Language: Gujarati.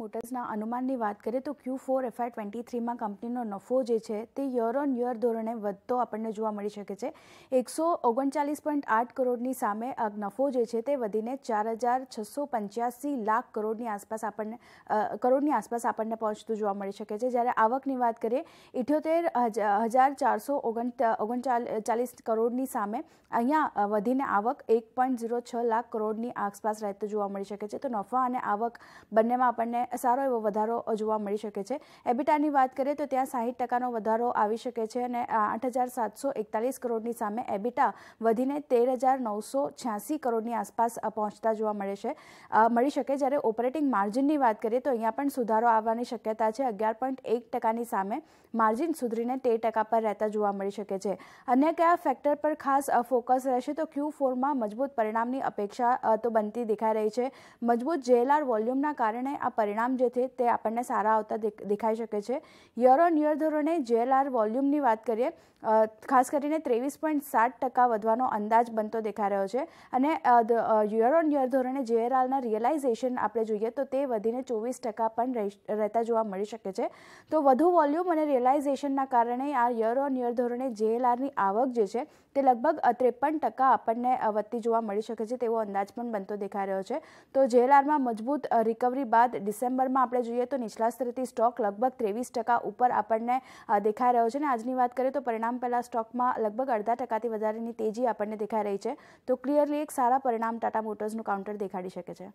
મોટર્સના અનુમાનની વાત કરીએ તો ક્યુ ફોર એફઆઈ ટ્વેન્ટી થ્રીમાં કંપનીનો નફો જે છે તે યર ઓન યર ધોરણે વધતો આપણને જોવા મળી શકે છે એકસો ઓગણચાલીસ પોઈન્ટ આઠ કરોડની સામે નફો જે છે તે વધીને ચાર હજાર છસો પંચ્યાસી લાખ કરોડની આસપાસ આપણને કરોડની આસપાસ આપણને પહોંચતું જોવા મળી શકે છે જ્યારે આવકની વાત કરીએ ઇઠ્યોતેર હજાર ચારસો ઓગણ ઓગણચાલીસ કરોડની સામે અહીંયા વધીને આવક એક પોઈન્ટ ઝીરો છ લાખ કરોડની આસપાસ રહેતું જોવા મળી શકે છે તો નફા અને આવક બંનેમાં આપણને સારો એવો વધારો જોવા મળી શકે છે એબિટાની વાત કરીએ તો ત્યાં સાહીઠ ટકાનો વધારો આવી શકે છે અને આઠ હજાર સાતસો એકતાલીસ કરોડની સામે એબિટા વધીને તેર હજાર નવસો છ્યાસી કરોડની આસપાસ પહોંચતા જોવા મળે છે મળી શકે જ્યારે ઓપરેટિંગ માર્જિનની વાત કરીએ તો અહીંયા પણ સુધારો આવવાની શક્યતા છે અગિયાર પોઈન્ટ એક ટકાની સામે માર્જિન સુધરીને તેર ટકા પર રહેતા જોવા મળી શકે છે અન્ય કયા ફેક્ટર પર ખાસ ફોકસ રહેશે તો ક્યુ ફોરમાં મજબૂત પરિણામની અપેક્ષા તો બનતી દેખાઈ રહી છે મજબૂત જેએલઆર વોલ્યુમના કારણે આ પરિણામ પરિણામ જે છે તે આપણને સારા આવતા દેખાઈ શકે છે યર ઓન યર ધોરણે જેએલઆર વોલ્યુમની વાત કરીએ ખાસ કરીને ત્રેવીસ પોઈન્ટ સાત ટકા વધવાનો અંદાજ બનતો દેખાઈ રહ્યો છે અને યર ઓન યર ધોરણે જેએરઆરના રિયલાઇઝેશન આપણે જોઈએ તો તે વધીને ચોવીસ ટકા પણ રહેતા જોવા મળી શકે છે તો વધુ વોલ્યુમ અને રિયલાઇઝેશનના કારણે આ યર ઓન યર ધોરણે જેએલઆરની આવક જે છે તે લગભગ ત્રેપન ટકા આપણને વધતી જોવા મળી શકે છે તેવો અંદાજ પણ બનતો દેખાઈ રહ્યો છે તો જેએલઆરમાં મજબૂત રિકવરી બાદ ડિસેમ્બરમાં આપણે જોઈએ તો નીચલા સ્તરેથી સ્ટોક લગભગ ત્રેવીસ ટકા ઉપર આપણને દેખાઈ રહ્યો છે અને આજની વાત કરીએ તો પરિણામ પહેલાં સ્ટોકમાં લગભગ અડધા ટકાથી વધારેની તેજી આપણને દેખાઈ રહી છે તો ક્લિયરલી એક સારા પરિણામ ટાટા મોટર્સનું કાઉન્ટર દેખાડી શકે છે